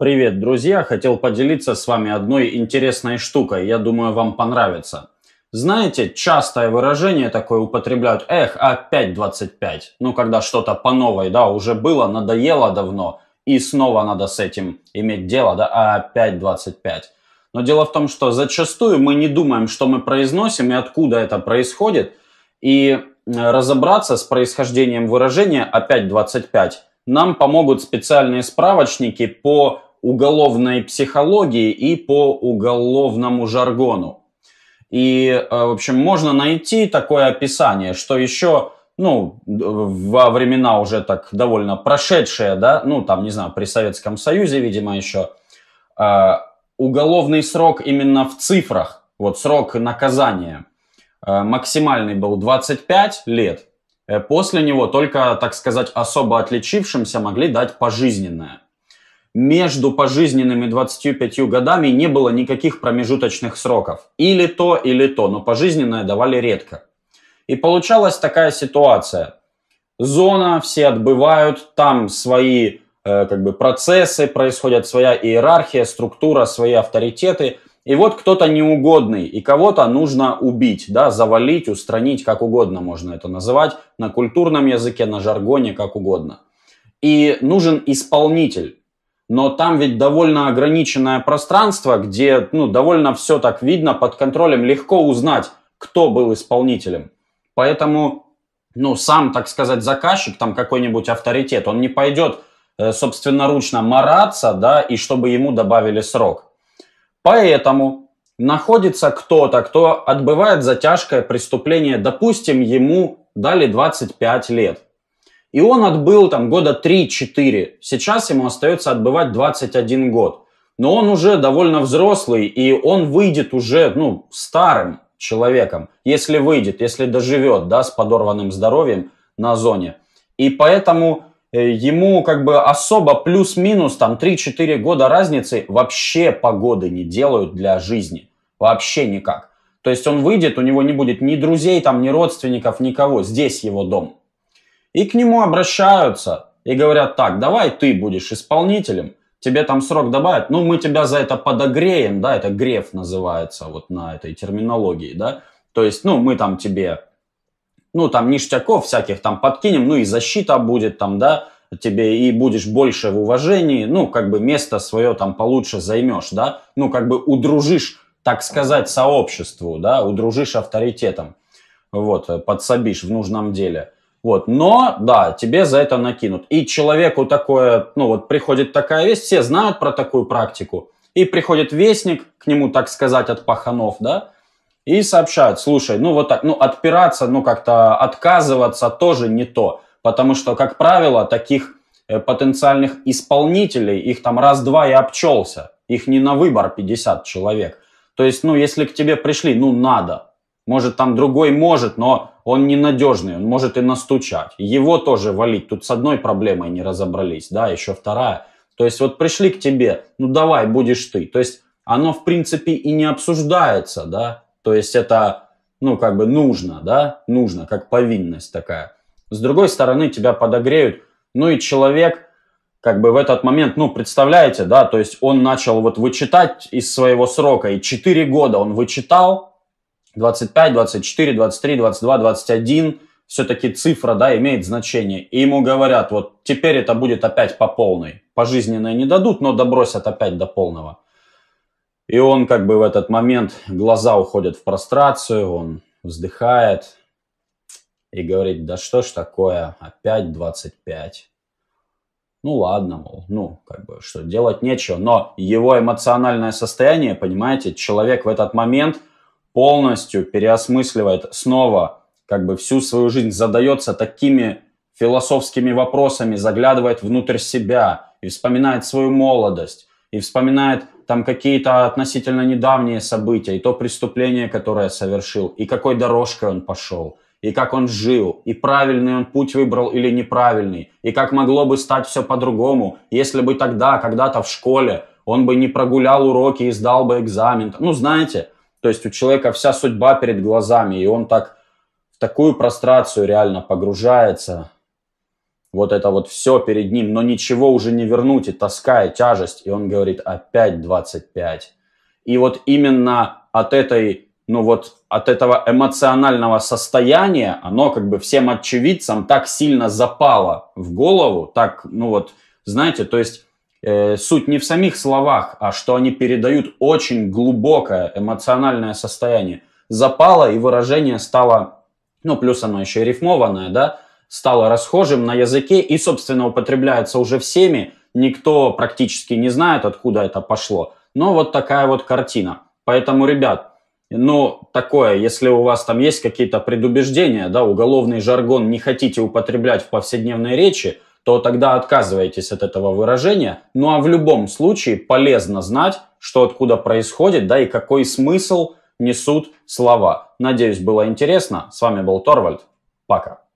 Привет, друзья! Хотел поделиться с вами одной интересной штукой. Я думаю, вам понравится. Знаете, частое выражение такое употребляют «эх, опять 25». Ну, когда что-то по новой, да, уже было, надоело давно, и снова надо с этим иметь дело, да, а опять 25. Но дело в том, что зачастую мы не думаем, что мы произносим и откуда это происходит, и разобраться с происхождением выражения «опять 25» нам помогут специальные справочники по уголовной психологии и по уголовному жаргону. И, э, в общем, можно найти такое описание, что еще, ну, во времена уже так довольно прошедшие, да, ну, там, не знаю, при Советском Союзе, видимо, еще, э, уголовный срок именно в цифрах, вот срок наказания э, максимальный был 25 лет, после него только, так сказать, особо отличившимся могли дать пожизненное между пожизненными 25 годами не было никаких промежуточных сроков. Или то, или то, но пожизненное давали редко. И получалась такая ситуация. Зона, все отбывают, там свои э, как бы процессы происходят, своя иерархия, структура, свои авторитеты. И вот кто-то неугодный, и кого-то нужно убить, да, завалить, устранить, как угодно можно это называть, на культурном языке, на жаргоне, как угодно. И нужен исполнитель но там ведь довольно ограниченное пространство, где ну, довольно все так видно, под контролем, легко узнать, кто был исполнителем. Поэтому ну, сам, так сказать, заказчик, там какой-нибудь авторитет, он не пойдет э, собственноручно мараться, да, и чтобы ему добавили срок. Поэтому находится кто-то, кто отбывает затяжкое преступление, допустим, ему дали 25 лет – и он отбыл там года 3-4. Сейчас ему остается отбывать 21 год. Но он уже довольно взрослый, и он выйдет уже ну, старым человеком, если выйдет, если доживет да, с подорванным здоровьем на зоне. И поэтому э, ему как бы особо плюс-минус там 3-4 года разницы вообще погоды не делают для жизни. Вообще никак. То есть он выйдет, у него не будет ни друзей, там, ни родственников, никого. Здесь его дом. И к нему обращаются и говорят так, давай ты будешь исполнителем, тебе там срок добавят, ну мы тебя за это подогреем, да, это греф называется вот на этой терминологии, да, то есть, ну мы там тебе, ну там ништяков всяких там подкинем, ну и защита будет там, да, тебе и будешь больше в уважении, ну как бы место свое там получше займешь, да, ну как бы удружишь, так сказать, сообществу, да, удружишь авторитетом, вот, подсобишь в нужном деле – вот. Но, да, тебе за это накинут. И человеку такое, ну вот приходит такая весть, все знают про такую практику. И приходит вестник, к нему, так сказать, от паханов, да, и сообщают, слушай, ну вот так, ну отпираться, ну как-то отказываться тоже не то. Потому что, как правило, таких э, потенциальных исполнителей, их там раз-два и обчелся. Их не на выбор 50 человек. То есть, ну, если к тебе пришли, ну, надо. Может, там другой может, но он ненадежный, он может и настучать. Его тоже валить. Тут с одной проблемой не разобрались, да, еще вторая. То есть вот пришли к тебе, ну давай, будешь ты. То есть оно, в принципе, и не обсуждается, да. То есть это, ну, как бы нужно, да, нужно, как повинность такая. С другой стороны, тебя подогреют, ну и человек – как бы в этот момент, ну, представляете, да, то есть он начал вот вычитать из своего срока, и 4 года он вычитал, 25, 24, 23, 22, 21, все-таки цифра, да, имеет значение. И ему говорят, вот теперь это будет опять по полной. Пожизненное не дадут, но добросят опять до полного. И он как бы в этот момент, глаза уходят в прострацию, он вздыхает и говорит, да что ж такое, опять 25. Ну ладно, мол, ну как бы что, делать нечего. Но его эмоциональное состояние, понимаете, человек в этот момент – полностью переосмысливает снова как бы всю свою жизнь, задается такими философскими вопросами, заглядывает внутрь себя и вспоминает свою молодость, и вспоминает там какие-то относительно недавние события, и то преступление, которое совершил, и какой дорожкой он пошел, и как он жил, и правильный он путь выбрал или неправильный, и как могло бы стать все по-другому, если бы тогда, когда-то в школе, он бы не прогулял уроки и сдал бы экзамен. Ну, знаете, то есть у человека вся судьба перед глазами, и он так в такую прострацию реально погружается. Вот это вот все перед ним, но ничего уже не вернуть, и тоска, и тяжесть. И он говорит, опять 25. И вот именно от этой, ну вот от этого эмоционального состояния, оно как бы всем очевидцам так сильно запало в голову, так, ну вот, знаете, то есть Э, суть не в самих словах, а что они передают очень глубокое эмоциональное состояние. Запало и выражение стало, ну, плюс оно еще и рифмованное, да, стало расхожим на языке и, собственно, употребляется уже всеми. Никто практически не знает, откуда это пошло. Но вот такая вот картина. Поэтому, ребят, ну, такое, если у вас там есть какие-то предубеждения, да, уголовный жаргон не хотите употреблять в повседневной речи – то тогда отказываетесь от этого выражения. Ну а в любом случае полезно знать, что откуда происходит, да, и какой смысл несут слова. Надеюсь, было интересно. С вами был Торвальд. Пока.